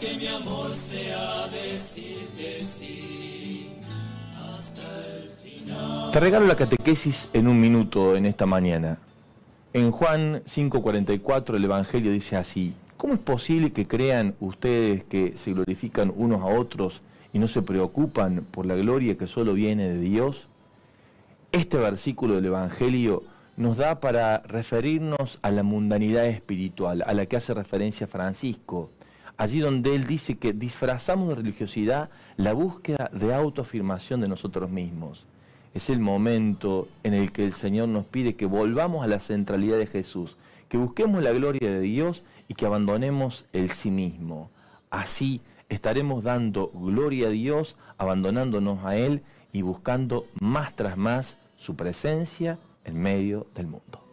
que mi amor sea decirte sí hasta el final. Te regalo la catequesis en un minuto en esta mañana. En Juan 5:44 el Evangelio dice así, ¿cómo es posible que crean ustedes que se glorifican unos a otros y no se preocupan por la gloria que solo viene de Dios? Este versículo del Evangelio nos da para referirnos a la mundanidad espiritual, a la que hace referencia Francisco, allí donde él dice que disfrazamos de religiosidad la búsqueda de autoafirmación de nosotros mismos. Es el momento en el que el Señor nos pide que volvamos a la centralidad de Jesús, que busquemos la gloria de Dios y que abandonemos el sí mismo. Así estaremos dando gloria a Dios, abandonándonos a Él y buscando más tras más su presencia en medio del mundo.